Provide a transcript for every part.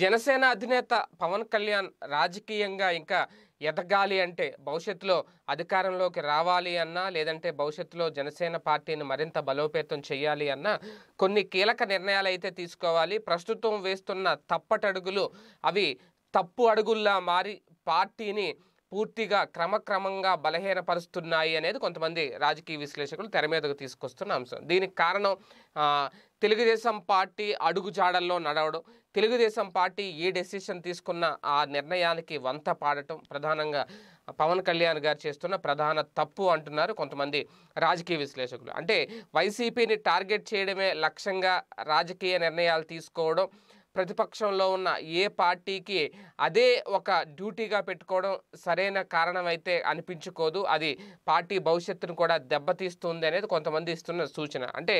జనసేన అధినేత పవన్ కళ్యాణ్ రాజకీయంగా ఇంకా ఎదగాలి అంటే భవిష్యత్తులో అధికారంలోకి రావాలి అన్నా లేదంటే భవిష్యత్తులో జనసేన పార్టీని మరింత బలోపేతం చేయాలి అన్నా కొన్ని కీలక నిర్ణయాలు అయితే తీసుకోవాలి ప్రస్తుతం వేస్తున్న తప్పటడుగులు అవి తప్పు అడుగుల్లా మారి పార్టీని పూర్తిగా క్రమక్రమంగా బలహీనపరుస్తున్నాయి అనేది కొంతమంది రాజకీయ విశ్లేషకులు తెర మీదకు తీసుకొస్తున్న అంశం దీనికి కారణం తెలుగుదేశం పార్టీ అడుగుజాడల్లో నడవడం తెలుగుదేశం పార్టీ ఏ డెసిషన్ తీసుకున్న ఆ నిర్ణయానికి వంత పాడటం ప్రధానంగా పవన్ కళ్యాణ్ గారు చేస్తున్న ప్రధాన తప్పు అంటున్నారు కొంతమంది రాజకీయ విశ్లేషకులు అంటే వైసీపీని టార్గెట్ చేయడమే లక్ష్యంగా రాజకీయ నిర్ణయాలు తీసుకోవడం ప్రతిపక్షంలో ఉన్న ఏ పార్టీకి అదే ఒక డ్యూటీగా పెట్టుకోవడం సరైన కారణం అయితే అనిపించుకోదు అది పార్టీ భవిష్యత్తును కూడా దెబ్బతీస్తుంది అనేది కొంతమంది ఇస్తున్న సూచన అంటే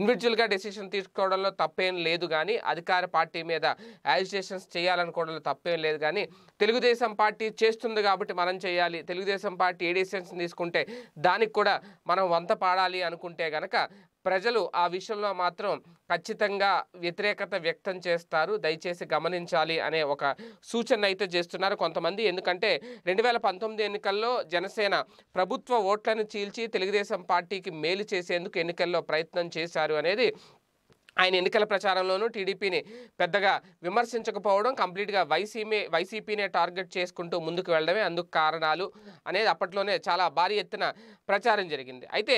ఇండివిజువల్గా డెసిషన్ తీసుకోవడంలో తప్పేం లేదు కానీ అధికార పార్టీ మీద యాజిటేషన్స్ చేయాలనుకోవడంలో తప్పేం లేదు కానీ తెలుగుదేశం పార్టీ చేస్తుంది కాబట్టి మనం చేయాలి తెలుగుదేశం పార్టీ ఏ డెసిషన్స్ తీసుకుంటే దానికి కూడా మనం వంత పాడాలి అనుకుంటే కనుక ప్రజలు ఆ విషయంలో మాత్రం ఖచ్చితంగా వ్యతిరేకత వ్యక్తం చేస్తారు దయచేసి గమనించాలి అనే ఒక సూచన అయితే చేస్తున్నారు కొంతమంది ఎందుకంటే రెండు వేల పంతొమ్మిది ఎన్నికల్లో జనసేన ప్రభుత్వ ఓట్లను చీల్చి తెలుగుదేశం పార్టీకి మేలు చేసేందుకు ఎన్నికల్లో ప్రయత్నం చేశారు అనేది ఆయన ఎన్నికల ప్రచారంలోనూ టీడీపీని పెద్దగా విమర్శించకపోవడం కంప్లీట్గా వైసీపీ వైసీపీనే టార్గెట్ చేసుకుంటూ ముందుకు వెళ్ళడమే అందుకు కారణాలు అనేది అప్పట్లోనే చాలా భారీ ఎత్తున ప్రచారం జరిగింది అయితే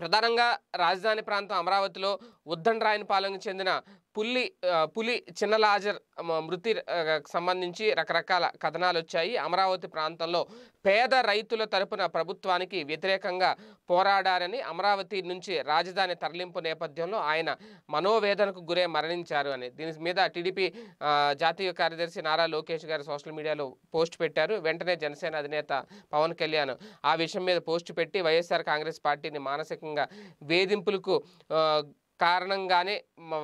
ప్రధానంగా రాజధాని ప్రాంతం అమరావతిలో ఉద్దండరాయనపాలెంకు చెందిన పుల్లి పులి చిన్నలాజర్ మృతి సంబంధించి రకరకాల కథనాలు వచ్చాయి అమరావతి ప్రాంతంలో పేద రైతుల తరపున ప్రభుత్వానికి వ్యతిరేకంగా పోరాడారని అమరావతి నుంచి రాజధాని తరలింపు నేపథ్యంలో ఆయన మనోవేదనకు గురే మరణించారు అని దీని మీద టీడీపీ జాతీయ కార్యదర్శి నారా లోకేష్ గారు సోషల్ మీడియాలో పోస్ట్ పెట్టారు వెంటనే జనసేన అధినేత పవన్ కళ్యాణ్ ఆ విషయం మీద పోస్ట్ పెట్టి వైఎస్ఆర్ కాంగ్రెస్ పార్టీని మానసికంగా వేధింపులకు కారణంగానే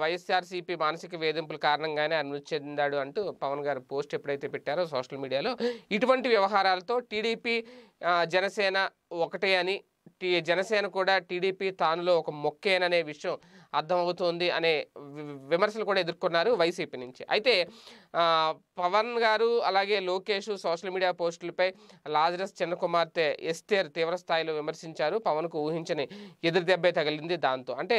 వైఎస్ఆర్సీపీ మానసిక వేధింపుల కారణంగానే అభివృద్ధి చెందాడు అంటూ పవన్ గారు పోస్ట్ ఎప్పుడైతే పెట్టారో సోషల్ మీడియాలో ఇటువంటి వ్యవహారాలతో టీడీపీ జనసేన ఒకటే అని జనసేన కూడా టీడీపీ తానులో ఒక మొక్కేననే విషయం అర్థమవుతోంది అనే విమర్శలు కూడా ఎదుర్కొన్నారు వైసీపీ నుంచి అయితే పవన్ గారు అలాగే లోకేష్ సోషల్ మీడియా పోస్టులపై లాజరస్ చిన్న కుమార్తె ఎస్తేర్ తీవ్ర స్థాయిలో విమర్శించారు పవన్కు ఊహించని ఎదురు దెబ్బే తగిలింది దాంతో అంటే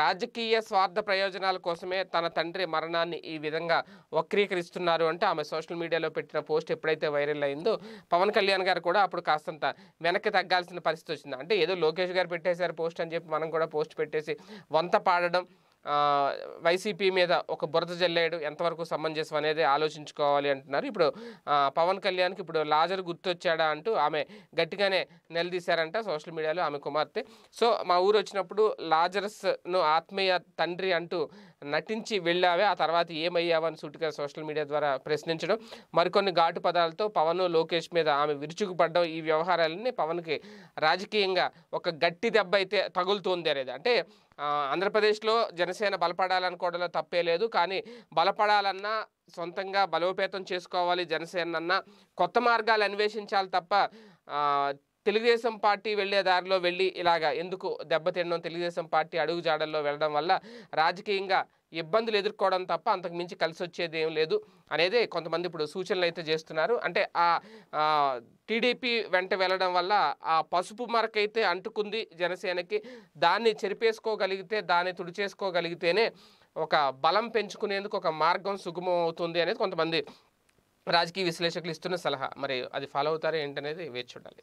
రాజకీయ స్వార్థ ప్రయోజనాల కోసమే తన తండ్రి మరణాన్ని ఈ విధంగా వక్రీకరిస్తున్నారు అంటే ఆమె సోషల్ మీడియాలో పెట్టిన పోస్ట్ ఎప్పుడైతే వైరల్ అయిందో పవన్ కళ్యాణ్ గారు కూడా అప్పుడు కాస్తంత వెనక్కి తగ్గాల్సిన పరిస్థితి వచ్చింది అంటే ఏదో లోకేష్ గారు పెట్టేశారు పోస్ట్ అని చెప్పి మనం కూడా పోస్ట్ పెట్టేసి వంత పాడడం వైసీపీ మీద ఒక బురద జల్లేయడం ఎంతవరకు సమంజసం అనేది ఆలోచించుకోవాలి అంటున్నారు ఇప్పుడు పవన్ కళ్యాణ్కి ఇప్పుడు లాజర్ గుర్తొచ్చాడా అంటూ ఆమె గట్టిగానే నిలదీశారంట సోషల్ మీడియాలో ఆమె కుమార్తె సో మా ఊరు వచ్చినప్పుడు లాజర్స్ను ఆత్మీయ తండ్రి అంటూ నటించి వెళ్ళావే ఆ తర్వాత ఏమయ్యావని సూటిగా సోషల్ మీడియా ద్వారా ప్రశ్నించడం మరికొన్ని ఘాటు పదాలతో పవన్ లోకేష్ మీద ఆమె విరుచుకుపడ్డం ఈ వ్యవహారాలన్నీ పవన్కి రాజకీయంగా ఒక గట్టి దెబ్బ అయితే తగులుతోంది అనేది అంటే ఆంధ్రప్రదేశ్లో జనసేన బలపడాలనుకోవడంలో తప్పే లేదు కానీ బలపడాలన్నా సొంతంగా బలోపేతం చేసుకోవాలి జనసేన అన్న కొత్త మార్గాలు అన్వేషించాలి తప్ప తెలుగుదేశం పార్టీ వెళ్లే దారిలో వెళ్ళి ఇలాగా ఎందుకు దెబ్బతినడం తెలుగుదేశం పార్టీ అడుగు జాడల్లో వెళ్ళడం వల్ల రాజకీయంగా ఇబ్బందులు ఎదుర్కోవడం తప్ప అంతకు మించి కలిసి వచ్చేది ఏం లేదు అనేది కొంతమంది ఇప్పుడు సూచనలు అయితే చేస్తున్నారు అంటే ఆ టీడీపీ వెంట వెళ్ళడం వల్ల ఆ పసుపు మరకైతే అంటుకుంది జనసేనకి దాన్ని చెరిపేసుకోగలిగితే దాన్ని తుడిచేసుకోగలిగితేనే ఒక బలం పెంచుకునేందుకు ఒక మార్గం సుగమం అవుతుంది అనేది కొంతమంది రాజకీయ విశ్లేషకులు ఇస్తున్న సలహా మరి అది ఫాలో అవుతారా ఏంటనేది వేచి చూడాలి